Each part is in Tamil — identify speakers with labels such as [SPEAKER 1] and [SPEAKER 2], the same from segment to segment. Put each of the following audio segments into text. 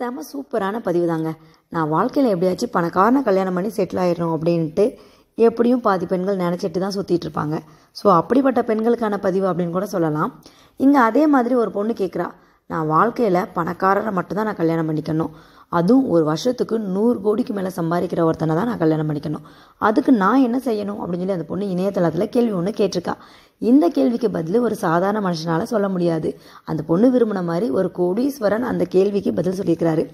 [SPEAKER 1] செம சூப்பரான பதிவு தாங்க நான் வாழ்க்கையில் எப்படியாச்சும் பணக்காரனை கல்யாணம் பண்ணி செட்டில் ஆயிடணும் அப்படின்ட்டு எப்படியும் பாதி பெண்கள் நினச்சிட்டு தான் சுற்றிட்டு இருப்பாங்க ஸோ அப்படிப்பட்ட பெண்களுக்கான பதிவு அப்படின்னு கூட சொல்லலாம் இங்கே அதே மாதிரி ஒரு பொண்ணு கேட்குறா நான் வாழ்க்கையில் பணக்காரரை மட்டும்தான் நான் கல்யாணம் பண்ணிக்கணும் அதுவும் ஒரு வருஷத்துக்கு நூறு கோடிக்கு மேலே சம்பாதிக்கிற ஒருத்தனை தான் நான் கல்யாணம் பண்ணிக்கணும் அதுக்கு நான் என்ன செய்யணும் அப்படின்னு சொல்லி அந்த பொண்ணு இணையதளத்தில் கேள்வி ஒன்று கேட்டிருக்கா இந்த கேள்விக்கு பதில் ஒரு சாதாரண மனுஷனால் சொல்ல முடியாது அந்த பொண்ணு விரும்பின மாதிரி ஒரு கோடீஸ்வரன் அந்த கேள்விக்கு பதில் சொல்லியிருக்கிறாரு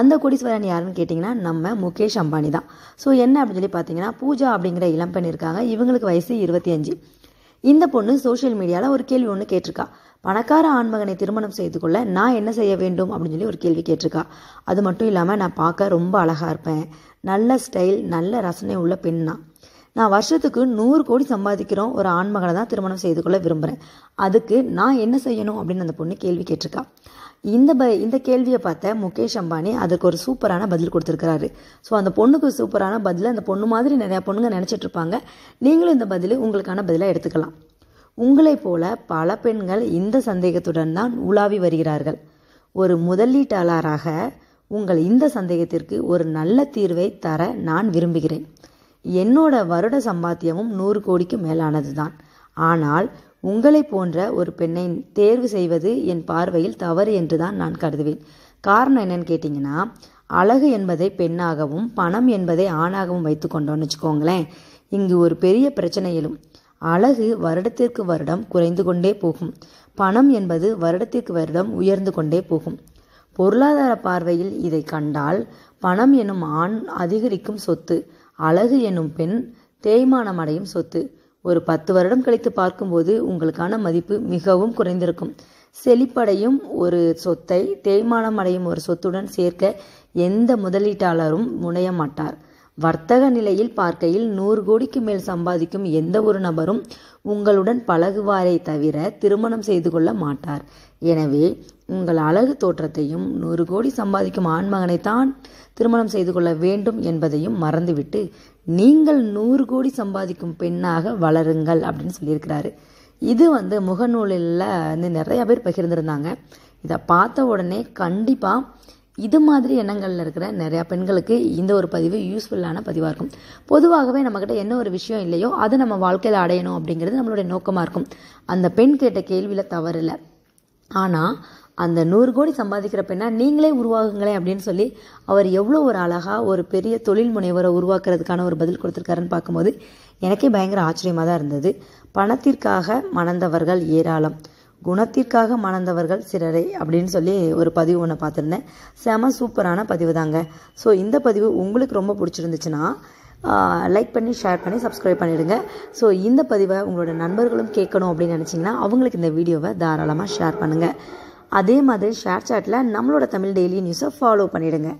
[SPEAKER 1] அந்த கோடீஸ்வரன் யாருன்னு கேட்டிங்கன்னா நம்ம முகேஷ் அம்பானி தான் ஸோ என்ன அப்படின்னு சொல்லி பார்த்தீங்கன்னா பூஜா அப்படிங்கிற இளம்பெண் இருக்காங்க இவங்களுக்கு வயசு இருபத்தி அஞ்சு இந்த பொண்ணு சோஷியல் மீடியாவில் ஒரு கேள்வி ஒன்று கேட்டிருக்கா பணக்கார ஆண்மகனை திருமணம் செய்து கொள்ள நான் என்ன செய்ய வேண்டும் அப்படின்னு சொல்லி ஒரு கேள்வி கேட்டிருக்கா அது மட்டும் இல்லாமல் நான் பார்க்க ரொம்ப அழகாக இருப்பேன் நல்ல ஸ்டைல் நல்ல ரசனை உள்ள பெண் நான் வருஷத்துக்கு நூறு கோடி சம்பாதிக்கிறோம் ஒரு ஆண்மகனை தான் திருமணம் செய்து கொள்ள விரும்புகிறேன் அதுக்கு நான் என்ன செய்யணும் அப்படின்னு அந்த பொண்ணு கேள்வி கேட்டிருக்கா இந்த ப இந்த கேள்வியை பார்த்த முகேஷ் அம்பானி அதுக்கு ஒரு சூப்பரான பதில் கொடுத்துருக்கிறாரு ஸோ அந்த பொண்ணுக்கு சூப்பரான பதில் அந்த பொண்ணு மாதிரி நிறையா பொண்ணுங்க நினச்சிட்ருப்பாங்க நீங்களும் இந்த பதில் உங்களுக்கான பதிலாக எடுத்துக்கலாம் உங்களைப் போல பல பெண்கள் இந்த சந்தேகத்துடன் தான் உலாவி வருகிறார்கள் ஒரு முதலீட்டாளராக உங்கள் இந்த சந்தேகத்திற்கு ஒரு நல்ல தீர்வை தர நான் விரும்புகிறேன் என்னோட வருட சம்பாத்தியமும் நூறு கோடிக்கு மேலானது தான் ஆனால் உங்களை போன்ற ஒரு பெண்ணை தேர்வு செய்வது என் பார்வையில் தவறு என்று தான் நான் கருதுவேன் காரணம் என்னன்னு கேட்டிங்கன்னா அழகு என்பதை பெண்ணாகவும் பணம் என்பதை ஆணாகவும் வைத்து கொண்டோன்னு வச்சுக்கோங்களேன் இங்கு ஒரு பெரிய பிரச்சனை எழும் அழகு வருடத்திற்கு வருடம் குறைந்து கொண்டே போகும் பணம் என்பது வருடத்திற்கு வருடம் உயர்ந்து கொண்டே போகும் பொருளாதார பார்வையில் இதை கண்டால் பணம் எனும் ஆண் அதிகரிக்கும் சொத்து அழகு எனும் பெண் தேய்மானம் அடையும் சொத்து ஒரு பத்து வருடம் கழித்து பார்க்கும்போது உங்களுக்கான மதிப்பு மிகவும் குறைந்திருக்கும் செழிப்படையும் ஒரு சொத்தை தேய்மானம் அடையும் ஒரு சொத்துடன் சேர்க்க எந்த முதலீட்டாளரும் முனைய மாட்டார் வர்த்தக நிலையில் பார்க்கையில் நூறு கோடிக்கு மேல் சம்பாதிக்கும் எந்த ஒரு நபரும் உங்களுடன் பழகுவாரே தவிர திருமணம் செய்து கொள்ள மாட்டார் எனவே உங்கள் அழகு தோற்றத்தையும் நூறு கோடி சம்பாதிக்கும் ஆண்மகனைத்தான் திருமணம் செய்து கொள்ள வேண்டும் என்பதையும் மறந்துவிட்டு நீங்கள் நூறு கோடி சம்பாதிக்கும் பெண்ணாக வளருங்கள் அப்படின்னு சொல்லியிருக்கிறாரு இது வந்து முகநூலில் வந்து நிறைய பேர் பகிர்ந்திருந்தாங்க இதை பார்த்த உடனே கண்டிப்பாக இது மாதிரி எண்ணங்களில் இருக்கிற நிறையா பெண்களுக்கு இந்த ஒரு பதிவு யூஸ்ஃபுல்லான பதிவாக இருக்கும் பொதுவாகவே நம்மக்கிட்ட என்ன ஒரு விஷயம் இல்லையோ அது நம்ம வாழ்க்கையில் அடையணும் அப்படிங்கிறது நம்மளுடைய நோக்கமாக இருக்கும் அந்த பெண் கேட்ட கேள்வியில் தவறில்லை ஆனால் அந்த நூறு கோடி சம்பாதிக்கிற பெண்ணாக நீங்களே உருவாகுங்களேன் அப்படின்னு சொல்லி அவர் எவ்வளோ ஒரு அழகாக ஒரு பெரிய தொழில் முனைவரை உருவாக்குறதுக்கான ஒரு பதில் கொடுத்துருக்காருன்னு பார்க்கும்போது எனக்கே பயங்கர ஆச்சரியமாக தான் இருந்தது பணத்திற்காக மணந்தவர்கள் ஏராளம் குணத்திற்காக மணந்தவர்கள் சிறரை அப்படின்னு சொல்லி ஒரு பதிவு ஒன்று பார்த்துருந்தேன் செம சூப்பரான பதிவு தாங்க ஸோ இந்த பதிவு உங்களுக்கு ரொம்ப பிடிச்சிருந்துச்சுன்னா லைக் பண்ணி ஷேர் பண்ணி சப்ஸ்கிரைப் பண்ணிவிடுங்க ஸோ இந்த பதிவை உங்களோட நண்பர்களும் கேட்கணும் அப்படின்னு நினச்சிங்கன்னா அவங்களுக்கு இந்த வீடியோவை தாராளமாக ஷேர் பண்ணுங்கள் அதே மாதிரி ஷேர் சாட்டில் நம்மளோட தமிழ் டெய்லி நியூஸை ஃபாலோ பண்ணிவிடுங்க